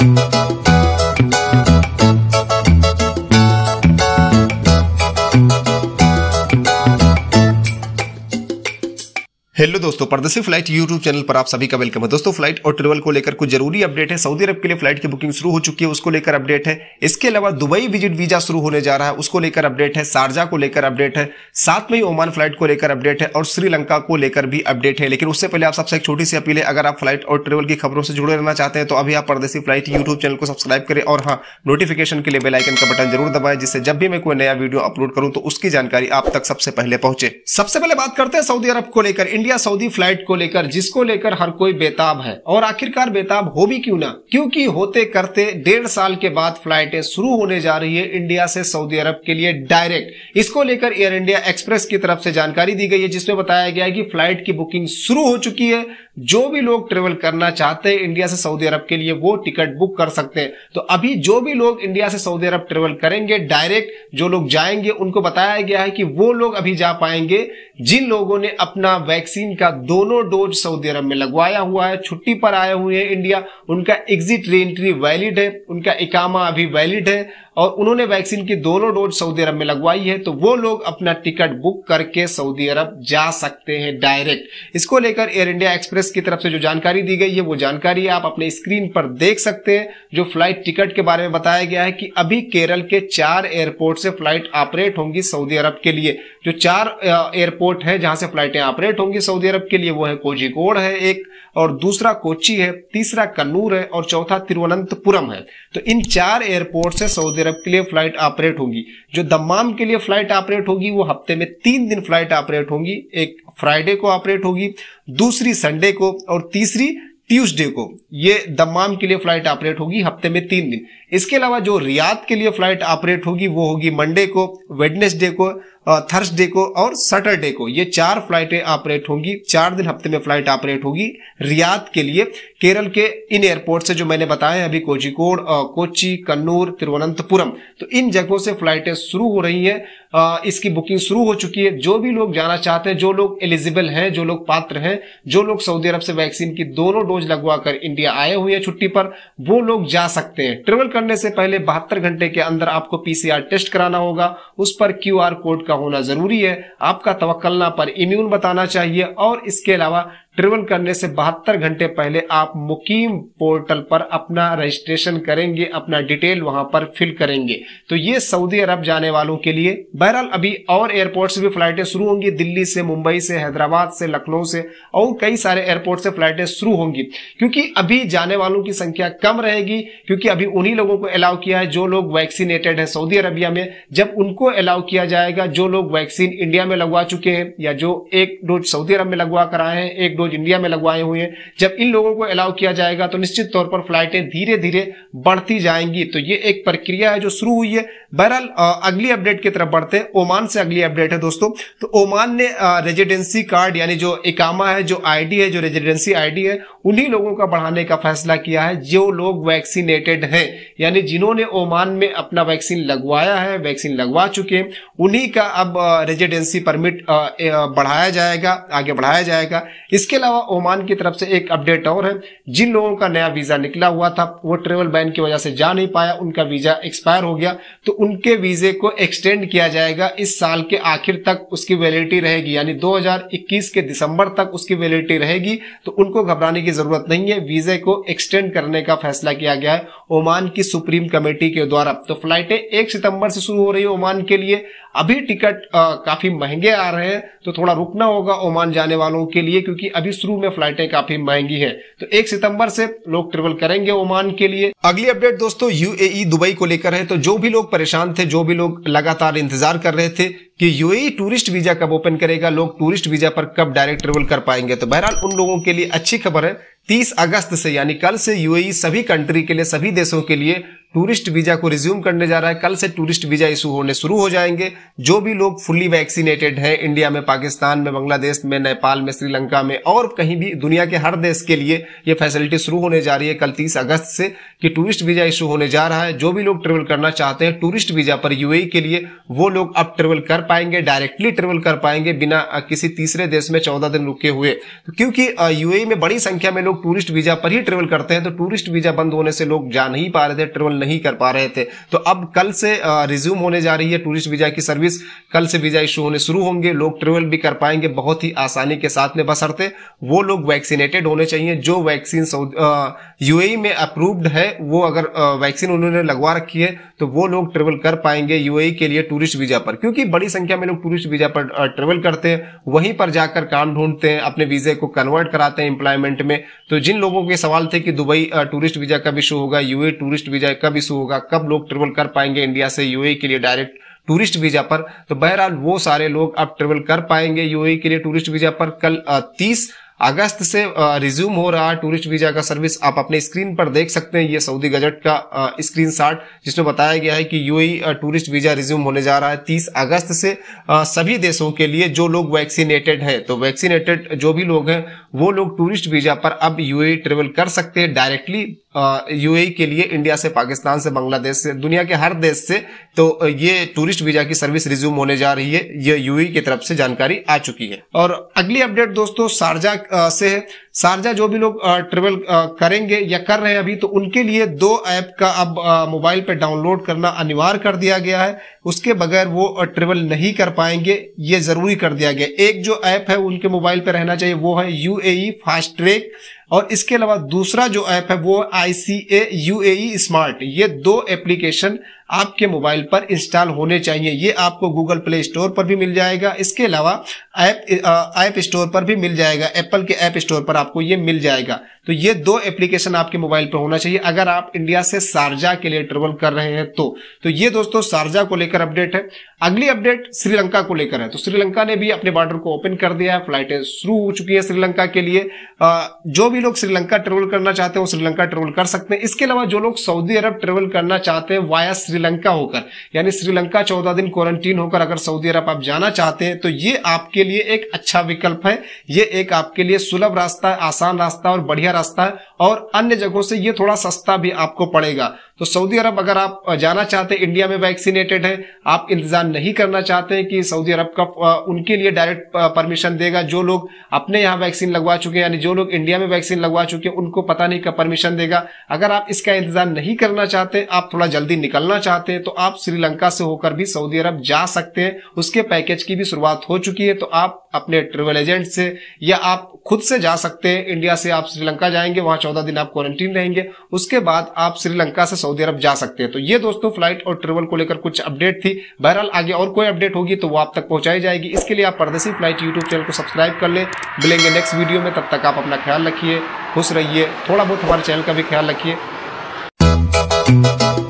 you. Hello दोस्तों परदेसी flight YouTube channel पर आप सभी का वेलकम है दोस्तों फ्लाइट और ट्रेवल को लेकर कुछ जरूरी अपडेट है सऊदी अरब के लिए फ्लाइट की बुकिंग शुरू हो चुकी है उसको लेकर अपडेट है इसके अलावा दुबई विजिट वीजा शुरू होने जा रहा है उसको लेकर अपडेट है शारजा को लेकर अपडेट है साथ में ही ओमान फ्लाइट को लेकर अपडेट है और श्रीलंका को लेकर भी अपडेट है लेकिन उससे पहले आप सबसे एक छोटी सी अपील है अगर आप फ्लाइट और ट्रेवल की खबरों से जुड़े रहना चाहते हैं तो अभी आप परदेसी फ्लाइट यूट्यूब चैनल को सब्सक्राइब करें और हाँ नोटिफिकेशन के लिए बेलाइकन का बटन जरूर दबाए जिससे जब भी मैं कोई नया वीडियो अपलोड करूँ तो उसकी जानकारी आप तक सबसे पहले पहुंचे सबसे पहले बात करते हैं सऊदी अरब को लेकर इंडिया सऊदी फ्लाइट को लेकर जिसको लेकर हर कोई बेताब है और आखिरकार बेताब हो भी क्यों ना क्योंकि होते करते डेढ़ साल के बाद फ्लाइटें शुरू होने जा रही है इंडिया से सऊदी अरब के लिए डायरेक्ट इसको लेकर एयर इंडिया एक्सप्रेस की तरफ से जानकारी दी गई है जिसमें बताया गया है कि फ्लाइट की बुकिंग शुरू हो चुकी है जो भी लोग ट्रेवल करना चाहते हैं इंडिया से सऊदी अरब के लिए वो टिकट बुक कर सकते हैं तो अभी जो भी लोग इंडिया से सऊदी अरब ट्रेवल करेंगे डायरेक्ट जो लोग जाएंगे उनको बताया गया है कि वो लोग अभी जा पाएंगे जिन लोगों ने अपना वैक्सीन वैक्सीन का दोनों डोज सऊदी अरब में लगवाया हुआ है छुट्टी पर आए हुए हैं इंडिया उनका एग्जिट री एंट्री वैलिड है उनका इकामा अभी वैलिड है और उन्होंने वैक्सीन की दोनों डोज सऊदी अरब में लगवाई है तो वो लोग अपना टिकट बुक करके सऊदी अरब जा सकते हैं डायरेक्ट इसको लेकर एयर इंडिया एक्सप्रेस की तरफ से जो जानकारी दी गई है वो जानकारी आप अपने स्क्रीन पर देख सकते हैं जो फ्लाइट टिकट के बारे में बताया गया है कि अभी केरल के चार एयरपोर्ट से फ्लाइट ऑपरेट होंगी सऊदी अरब के लिए जो चार एयरपोर्ट है जहां से फ्लाइटें ऑपरेट होंगी सऊदी सऊदी अरब के लिए वो है कोझिकोड है एक और दूसरा कोची है तीसरा कन्नूर है और चौथा तिरुवनंतपुरम है तो इन चार एयरपोर्ट से सऊदी अरब के लिए फ्लाइट ऑपरेट होगी जो दम्माम के लिए फ्लाइट ऑपरेट होगी वो हफ्ते में तीन दिन फ्लाइट ऑपरेट होगी एक फ्राइडे को ऑपरेट होगी दूसरी संडे को और तीसरी ट्यूसडे को ये दमाम के लिए फ्लाइट ऑपरेट होगी हफ्ते में तीन दिन इसके अलावा जो रियाद के लिए फ्लाइट ऑपरेट होगी वो होगी मंडे को वेडनेसडे को थर्सडे को और सैटरडे को ये चार फ्लाइटें ऑपरेट होंगी चार दिन हफ्ते में फ्लाइट ऑपरेट होगी रियाद के लिए केरल के इन एयरपोर्ट से जो मैंने बताया अभी कोजिकोड कोची कन्नूर तिरुवनंतपुरम तो इन जगहों से फ्लाइटें शुरू हो रही हैं इसकी बुकिंग शुरू हो चुकी है जो भी लोग जाना चाहते हैं जो लोग एलिजिबल हैं जो लोग पात्र हैं जो लोग सऊदी अरब से वैक्सीन की दोनों डोज लगवा इंडिया आए हुए हैं छुट्टी पर वो लोग जा सकते हैं ट्रेवल करने से पहले बहत्तर घंटे के अंदर आपको पीसीआर टेस्ट कराना होगा उस पर क्यू कोड का होना ज़रूरी है आपका तवक्लना पर इम्यून बताना चाहिए और इसके अलावा ट्रेवल करने से बहत्तर घंटे पहले आप मुकीम पोर्टल पर अपना रजिस्ट्रेशन करेंगे अपना डिटेल वहां पर फिल करेंगे तो ये सऊदी अरब जाने वालों के लिए बहरहाल अभी और एयरपोर्ट से भी फ्लाइटें शुरू होंगी दिल्ली से मुंबई से हैदराबाद से लखनऊ से और कई सारे एयरपोर्ट से फ्लाइटें शुरू होंगी क्योंकि अभी जाने वालों की संख्या कम रहेगी क्योंकि अभी उन्ही लोगों को अलाउ किया है जो लोग वैक्सीनेटेड है सऊदी अरबिया में जब उनको अलाउ किया जाएगा जो लोग वैक्सीन इंडिया में लगवा चुके हैं या जो एक डोज सऊदी अरब में लगवा कर आए हैं एक डोज लोग इंडिया में लगवाए हुए हैं जब इन लोगों को अलाउ किया जाएगा तो निश्चित तौर पर फ्लाइटें धीरे धीरे बढ़ती जाएंगी तो ये एक प्रक्रिया है जो शुरू हुई है बहरहाल अगली अपडेट की तरफ बढ़ते हैं ओमान से अगली अपडेट है दोस्तों तो ओमान ने रेजिडेंसी कार्ड यानी जो इकामा है जो आईडी है जो रेजिडेंसी आईडी है उन्हीं लोगों का बढ़ाने का फैसला किया है जो लोग वैक्सीनेटेड हैं यानी जिन्होंने ओमान में अपना वैक्सीन लगवाया है वैक्सीन लगवा चुके हैं उन्हीं का अब रेजिडेंसी परमिट बढ़ाया जाएगा आगे बढ़ाया जाएगा इसके इसके अलावा ओमान की तरफ से एक अपडेट और है जिन लोगों का नया वीजा निकला हुआ था वो ट्रेवल बैन की वजह से जा नहीं पाया उनका वीजा एक्सपायर हो गया तो उनके वीजे को एक्सटेंड किया जाएगा इस साल के आखिर तक उसकी वैलिडिटी रहेगी यानी 2021 के दिसंबर तक उसकी वैलिडिटी रहेगी तो उनको घबराने की जरूरत नहीं है वीजे को एक्सटेंड करने का फैसला किया गया है ओमान की सुप्रीम कमेटी के द्वारा तो फ्लाइटें एक सितंबर से शुरू हो रही है ओमान के लिए अभी टिकट काफी महंगे आ रहे हैं तो थोड़ा रुकना होगा ओमान जाने वालों के लिए क्योंकि अभी शुरू में फ्लाइटें काफी महंगी हैं तो एक सितंबर से लोग ट्रेवल करेंगे ओमान के लिए अगली अपडेट दोस्तों यूएई e दुबई को लेकर है तो जो भी लोग परेशान थे जो भी लोग लगातार इंतजार कर रहे थे कि यूएई टूरिस्ट वीजा कब ओपन करेगा लोग टूरिस्ट वीजा पर कब डायरेक्ट ट्रेवल कर पाएंगे तो बहरहाल उन लोगों के लिए अच्छी खबर है 30 अगस्त से यानी कल से यूएई e सभी कंट्री के लिए सभी देशों के लिए टूरिस्ट वीजा को रिज्यूम करने जा रहा है कल से टूरिस्ट वीजा इशू होने शुरू हो जाएंगे जो भी लोग फुल्ली वैक्सीनेटेड हैं इंडिया में पाकिस्तान में बांग्लादेश में नेपाल में श्रीलंका में और कहीं भी दुनिया के हर देश के लिए ये फैसिलिटी शुरू होने जा रही है कल तीस अगस्त से कि टूरिस्ट वीजा इशू होने जा रहा है जो भी लोग ट्रेवल करना चाहते हैं टूरिस्ट वीजा पर यूएई के लिए वो लोग अब ट्रेवल कर पाएंगे डायरेक्टली ट्रेवल कर पाएंगे बिना किसी तीसरे देश में चौदह दिन रुके हुए क्योंकि यूएई में बड़ी संख्या में लोग टूरिस्ट वीजा पर ही ट्रेवल करते हैं तो टूरिस्ट वीजा बंद होने से लोग जा नहीं पा रहे थे ट्रेवल नहीं कर पा रहे थे तो अब कल से रिज्यूम होने जा रही है टूरिस्ट वीजा की सर्विस कल से वीजा इशू होने शुरू होंगे लोग ट्रेवल भी कर पाएंगे बहुत ही आसानी के साथ में बसरते वो लोग वैक्सीनेटेड होने चाहिए जो वैक्सीन यू e में अप्रूव्ड है वो अगर वैक्सीन उन्होंने लगवा रखी है तो वो लोग ट्रेवल कर पाएंगे यू e के लिए टूरिस्ट वीजा पर क्योंकि बड़ी संख्या में लोग टूरिस्ट वीजा पर ट्रेवल करते हैं वहीं पर जाकर काम ढूंढते हैं अपने वीजे को कन्वर्ट कराते हैं एम्प्लॉयमेंट में तो जिन लोगों के सवाल थे कि दुबई टूरिस्ट वीजा कब इशू होगा यूए टूरिस्ट वीजा कब कब इशू होगा कब लोग ट्रेवल कर पाएंगे इंडिया से यूएई e के लिए डायरेक्ट टूरिस्ट वीजा पर तो बहरहाल वो सारे लोग अब ट्रेवल कर पाएंगे यूएई e के लिए टूरिस्ट वीजा पर कल तीस अगस्त से रिज्यूम हो रहा है टूरिस्ट वीजा का सर्विस आप अपने स्क्रीन पर देख सकते हैं ये सऊदी गजट का स्क्रीन शॉट जिसमें बताया गया है कि यूएई टूरिस्ट वीजा रिज्यूम होने जा रहा है 30 अगस्त से सभी देशों के लिए जो लोग वैक्सीनेटेड हैं तो वैक्सीनेटेड जो भी लोग हैं वो लोग टूरिस्ट वीजा पर अब यूएई ट्रेवल e कर सकते हैं डायरेक्टली यूएई e के लिए इंडिया से पाकिस्तान से बांग्लादेश से दुनिया के हर देश से तो ये टूरिस्ट वीजा की सर्विस रिज्यूम होने जा रही है ये यूएई e की तरफ से जानकारी आ चुकी है और अगली अपडेट दोस्तों शारजा से है शारजा जो भी लोग ट्रेवल करेंगे या कर रहे हैं अभी तो उनके लिए दो ऐप का अब मोबाइल पर डाउनलोड करना अनिवार्य कर दिया गया है उसके बगैर वो ट्रेवल नहीं कर पाएंगे ये जरूरी कर दिया गया एक जो ऐप है उनके मोबाइल पर रहना चाहिए वो है यू यूएई फास्ट ट्रैक और इसके अलावा दूसरा जो ऐप है वो आईसीए यूएई स्मार्ट ये दो एप्लीकेशन आपके मोबाइल पर इंस्टॉल होने चाहिए ये आपको गूगल प्ले स्टोर पर भी मिल जाएगा इसके अलावा ऐप ऐप स्टोर पर भी मिल जाएगा एप्पल के ऐप स्टोर पर आपको ये मिल जाएगा तो ये दो एप्लीकेशन आपके मोबाइल पर होना चाहिए अगर आप इंडिया से शारजा के लिए ट्रेवल कर रहे हैं तो तो ये दोस्तों शारजा को लेकर अपडेट है अगली अपडेट श्रीलंका को लेकर है तो श्रीलंका ने भी अपने बॉर्डर को ओपन कर दिया है फ्लाइटें शुरू हो चुकी है श्रीलंका के लिए जो भी लोग श्रीलंका ट्रेवल करना चाहते हैं वो श्रीलंका ट्रेवल कर सकते हैं इसके अलावा जो लोग सऊदी अरब ट्रेवल करना चाहते हैं वाया श्री श्रीलंका होकर यानी श्रीलंका चौदह दिन क्वारंटीन होकर अगर सऊदी अरब आप जाना चाहते हैं तो ये आपके लिए एक अच्छा विकल्प है ये एक आपके लिए सुलभ रास्ता है आसान रास्ता और बढ़िया रास्ता है और अन्य जगहों से ये थोड़ा सस्ता भी आपको पड़ेगा तो सऊदी अरब अगर आप जाना चाहते हैं इंडिया में वैक्सीनेटेड है आप इंतजार नहीं करना चाहते हैं कि सऊदी अरब का उनके लिए डायरेक्ट परमिशन देगा जो लोग अपने यहाँ वैक्सीन लगवा चुके हैं यानी जो लोग इंडिया में वैक्सीन लगवा चुके हैं उनको पता नहीं कब परमिशन देगा अगर आप इसका इंतजार नहीं करना चाहते आप थोड़ा जल्दी निकलना चाहते हैं तो आप श्रीलंका से होकर भी सऊदी अरब जा सकते हैं उसके पैकेज की भी शुरुआत हो चुकी है तो आप अपने ट्रेवल एजेंट से या आप खुद से जा सकते हैं इंडिया से आप श्रीलंका जाएंगे वहां चौदह दिन आप क्वारंटीन रहेंगे उसके बाद आप श्रीलंका से सऊदी अरब जा सकते हैं तो ये दोस्तों फ्लाइट और ट्रेवल को लेकर कुछ अपडेट थी बहरहाल आगे और कोई अपडेट होगी तो वो आप तक पहुंचाई जाएगी इसके लिए आप परदेसी फ्लाइट यूट्यूब चैनल को सब्सक्राइब कर ले मिलेंगे नेक्स्ट वीडियो में तब तक आप अपना ख्याल रखिए खुश रहिए थोड़ा बहुत हमारे चैनल का भी ख्याल रखिए